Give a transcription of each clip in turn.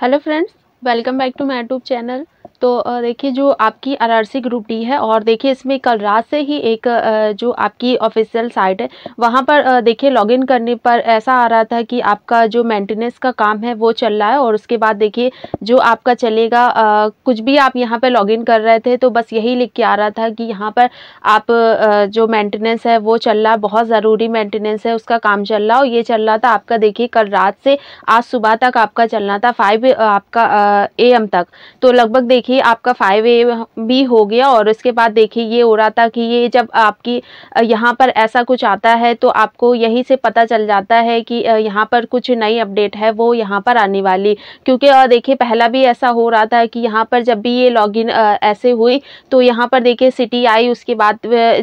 hello friends welcome back to my youtube channel तो देखिए जो आपकी आरआरसी ग्रुप डी है और देखिए इसमें कल रात से ही एक जो आपकी ऑफिशियल साइट है वहाँ पर देखिए लॉगिन करने पर ऐसा आ रहा था कि आपका जो मेंटेनेंस का काम है वो चल रहा है और उसके बाद देखिए जो आपका चलेगा कुछ भी आप यहाँ पर लॉगिन कर रहे थे तो बस यही लिख के आ रहा था कि यहाँ पर आप जो मैंटेनेंस है वो चल रहा है बहुत ज़रूरी मैंटेनेंस है उसका काम चल रहा और ये चल रहा था आपका देखिए कल रात से आज सुबह तक आपका चलना था फाइव आपका ए तक तो लगभग देखिए देखिए आपका फाइव ए भी हो गया और उसके बाद देखिए ये हो रहा था कि ये जब आपकी यहाँ पर ऐसा कुछ आता है तो आपको यहीं से पता चल जाता है कि यहाँ पर कुछ नई अपडेट है वो यहाँ पर आने वाली क्योंकि देखिए पहला भी ऐसा हो रहा था कि यहाँ पर जब भी ये लॉगिन ऐसे हुई तो यहाँ पर देखिए सिटी आई उसके बाद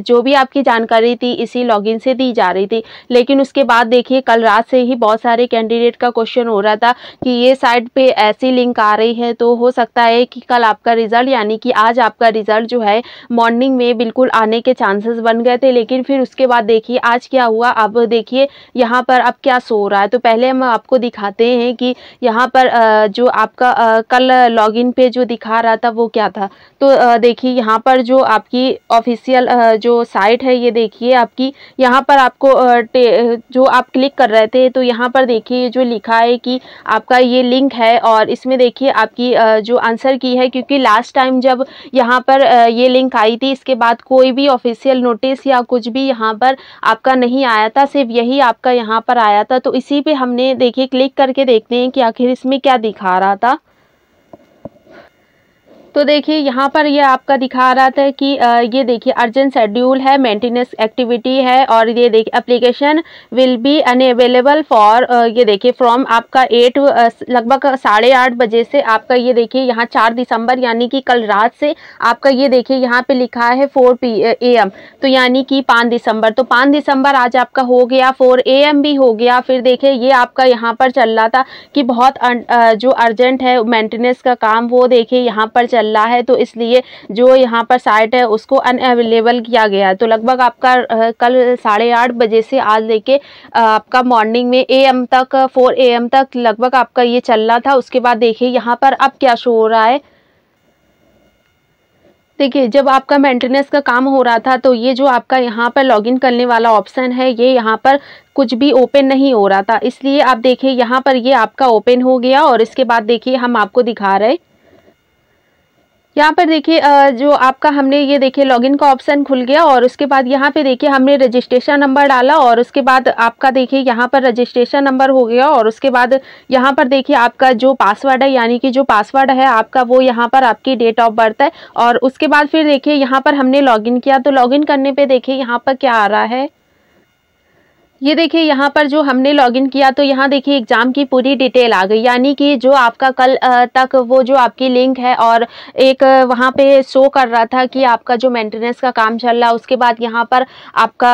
जो भी आपकी जानकारी थी इसी लॉगिन से दी जा रही थी लेकिन उसके बाद देखिए कल रात से ही बहुत सारे कैंडिडेट का क्वेश्चन हो रहा था कि ये साइट पर ऐसी लिंक आ रही है तो हो सकता है कि कल आप आपका रिज़ल्ट यानी कि आज आपका रिज़ल्ट जो है मॉर्निंग में बिल्कुल आने के चांसेस बन गए थे लेकिन फिर उसके बाद देखिए आज क्या हुआ अब देखिए यहाँ पर अब क्या सो रहा है तो पहले हम आपको दिखाते हैं कि यहाँ पर जो आपका कल लॉगिन पे जो दिखा रहा था वो क्या था तो देखिए यहाँ पर जो आपकी ऑफिशियल जो साइट है ये देखिए आपकी यहाँ पर आपको जो आप क्लिक कर रहे थे तो यहाँ पर देखिए जो लिखा है कि आपका ये लिंक है और इसमें देखिए आपकी जो आंसर की है क्योंकि क्योंकि लास्ट टाइम जब यहाँ पर ये लिंक आई थी इसके बाद कोई भी ऑफिशियल नोटिस या कुछ भी यहाँ पर आपका नहीं आया था सिर्फ यही आपका यहाँ पर आया था तो इसी पे हमने देखिए क्लिक करके देखते हैं कि आखिर इसमें क्या दिखा रहा था तो देखिए यहाँ पर ये आपका दिखा रहा था कि ये देखिए अर्जेंट शेड्यूल है मेंटेनेंस एक्टिविटी है और ये देखिए application will be unavailable for ये देखिए फ्रॉम आपका एट लगभग साढ़े आठ बजे से आपका ये देखिए यहाँ चार दिसंबर यानी कि कल रात से आपका ये देखिए यहाँ पे लिखा है फोर पी ए एम तो यानी कि पाँच दिसंबर तो पाँच दिसंबर आज आपका हो गया फोर ए एम भी हो गया फिर देखिए ये आपका यहाँ पर चल रहा था कि बहुत जो अर्जेंट है मेंटेनेंस का काम वो देखिए यहाँ पर चल चल रहा है तो इसलिए जो यहाँ पर साइट है उसको अनअवेलेबल किया गया है तो लगभग आपका कल साढ़े आठ बजे से आज लेके आपका मॉर्निंग में एम तक फोर एम तक लगभग आपका ये चल रहा था उसके बाद देखिए यहाँ पर अब क्या शो हो रहा है देखिए जब आपका मेंटेनेंस का काम हो रहा था तो ये जो आपका यहाँ पर लॉगिन करने वाला ऑप्शन है ये यहाँ पर कुछ भी ओपन नहीं हो रहा था इसलिए आप देखिए यहाँ पर ये आपका ओपन हो गया और इसके बाद देखिए हम आपको दिखा रहे हैं यहाँ पर देखिए जो आपका हमने ये देखिए लॉगिन का ऑप्शन खुल गया और उसके बाद यहाँ पे देखिए हमने रजिस्ट्रेशन नंबर डाला और उसके बाद आपका देखिए यहाँ पर रजिस्ट्रेशन नंबर हो गया और उसके बाद यहाँ पर देखिए आपका जो पासवर्ड है यानी कि जो पासवर्ड है आपका वो यहाँ पर आपकी डेट ऑफ बर्थ है और उसके बाद फिर देखिए यहाँ पर हमने लॉगिन किया तो लॉगिन करने पर देखिए यहाँ पर क्या आ रहा है ये देखिए यहाँ पर जो हमने लॉगिन किया तो यहाँ देखिए एग्ज़ाम की पूरी डिटेल आ गई यानी कि जो आपका कल तक वो जो आपकी लिंक है और एक वहाँ पे शो कर रहा था कि आपका जो मेंटेनेंस का काम चल रहा उसके बाद यहाँ पर आपका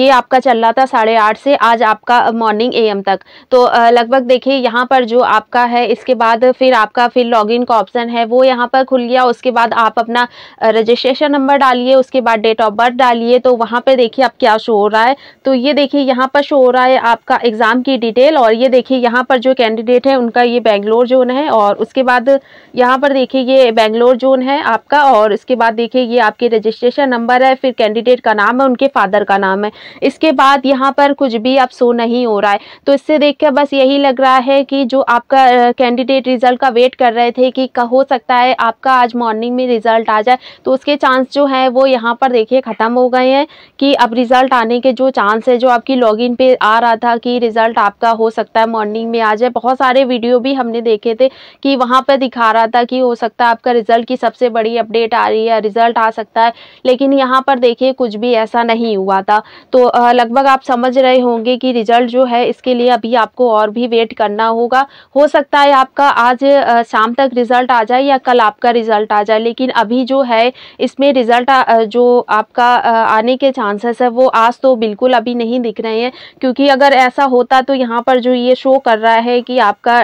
ये आपका चल रहा था साढ़े आठ से आज आपका मॉर्निंग एएम तक तो लगभग देखिए यहाँ पर जो आपका है इसके बाद फिर आपका फिर लॉगिन का ऑप्शन है वो यहाँ पर खुल गया उसके बाद आप अपना रजिस्ट्रेशन नंबर डालिए उसके बाद डेट ऑफ बर्थ डालिए तो वहाँ पर देखिए आप क्या शो हो रहा है तो ये देखिए यहाँ पर शो हो रहा है आपका एग्ज़ाम की डिटेल और ये देखिए यहाँ पर जो कैंडिडेट है उनका ये बेंगलोर जोन है और उसके बाद यहाँ पर देखिए ये बेंगलोर जोन है आपका और इसके बाद देखिए ये आपके रजिस्ट्रेशन नंबर है फिर कैंडिडेट का नाम है उनके फादर का नाम है इसके बाद यहाँ पर कुछ भी आप शो नहीं हो रहा है तो इससे देख कर बस यही लग रहा है कि जो आपका कैंडिडेट रिज़ल्ट का वेट कर रहे थे कि हो सकता है आपका आज मॉर्निंग में रिज़ल्ट आ जाए तो उसके चांस जो है वो यहाँ पर देखिए ख़त्म हो गए हैं कि अब रिज़ल्ट आने के जो चांस है जो आपकी आपकी लॉगिन पे आ रहा था कि रिज़ल्ट आपका हो सकता है मॉर्निंग में आ जाए बहुत सारे वीडियो भी हमने देखे थे कि वहाँ पर दिखा रहा था कि हो सकता है आपका रिज़ल्ट की सबसे बड़ी अपडेट आ रही है रिज़ल्ट आ सकता है लेकिन यहाँ पर देखिए कुछ भी ऐसा नहीं हुआ था तो लगभग आप समझ रहे होंगे कि रिज़ल्ट जो है इसके लिए अभी आपको और भी वेट करना होगा हो सकता है आपका आज शाम तक रिज़ल्ट आ जाए या कल आपका रिज़ल्ट आ जाए लेकिन अभी जो है इसमें रिज़ल्ट जो आपका आने के चांसेस है वो आज तो बिल्कुल अभी नहीं दिख दिख रहे हैं क्योंकि अगर ऐसा होता तो यहाँ पर जो ये शो कर रहा है कि आपका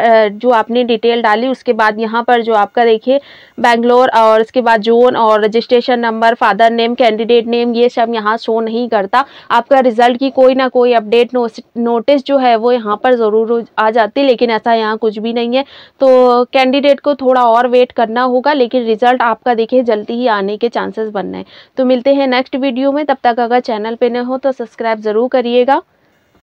जो आपने डिटेल डाली उसके बाद यहाँ पर जो आपका देखिए बेंगलोर और उसके बाद जोन और registration number father name candidate name ये सब यहाँ शो नहीं करता आपका रिजल्ट की कोई ना कोई अपडेट नोटिस जो है वो यहाँ पर ज़रूर आ जाती लेकिन ऐसा यहाँ कुछ भी नहीं है तो कैंडिडेट को थोड़ा और वेट करना होगा लेकिन रिजल्ट आपका देखिए जल्दी ही आने के चांसेस बनना है तो मिलते हैं नेक्स्ट वीडियो में तब तक अगर चैनल पर न हो तो सब्सक्राइब ज़रूर करिएगा